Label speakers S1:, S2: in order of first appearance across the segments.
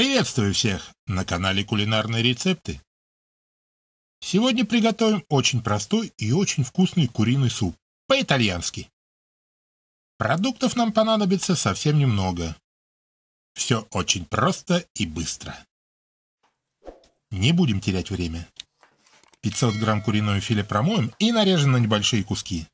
S1: Приветствую всех на канале Кулинарные рецепты. Сегодня приготовим очень простой и очень вкусный куриный суп по-итальянски. Продуктов нам понадобится совсем немного. Все очень просто и быстро. Не будем терять время. 500 грамм куриного филе промоем и нарежем на небольшие куски.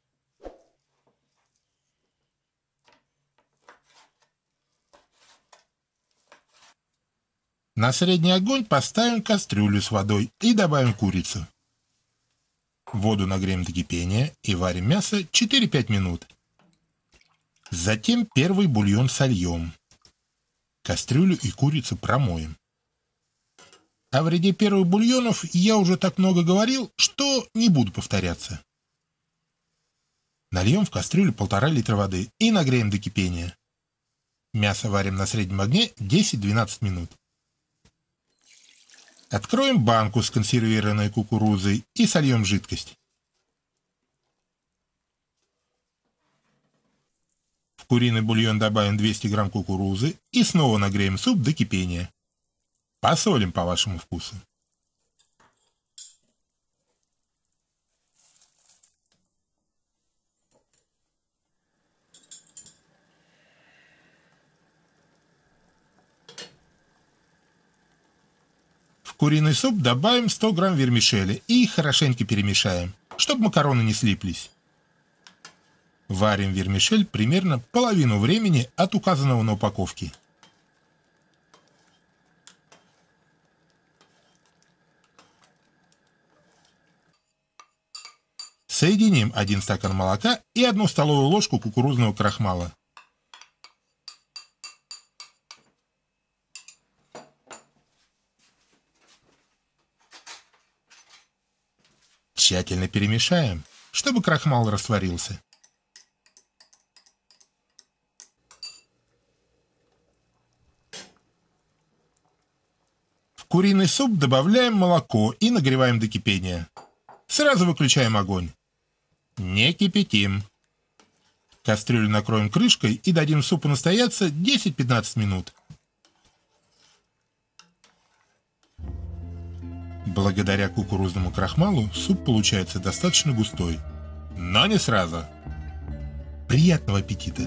S1: На средний огонь поставим кастрюлю с водой и добавим курицу. Воду нагреем до кипения и варим мясо 4-5 минут. Затем первый бульон сольем. Кастрюлю и курицу промоем. О вреде первых бульонов я уже так много говорил, что не буду повторяться. Нальем в кастрюлю полтора литра воды и нагреем до кипения. Мясо варим на среднем огне 10-12 минут. Откроем банку с консервированной кукурузой и сольем жидкость. В куриный бульон добавим 200 грамм кукурузы и снова нагреем суп до кипения. Посолим по вашему вкусу. куриный суп добавим 100 грамм вермишели и хорошенько перемешаем, чтобы макароны не слиплись. Варим вермишель примерно половину времени от указанного на упаковке. Соединим 1 стакан молока и 1 столовую ложку кукурузного крахмала. Тщательно перемешаем, чтобы крахмал растворился. В куриный суп добавляем молоко и нагреваем до кипения. Сразу выключаем огонь. Не кипятим. Кастрюлю накроем крышкой и дадим супу настояться 10-15 минут. Благодаря кукурузному крахмалу суп получается достаточно густой, но не сразу. Приятного аппетита!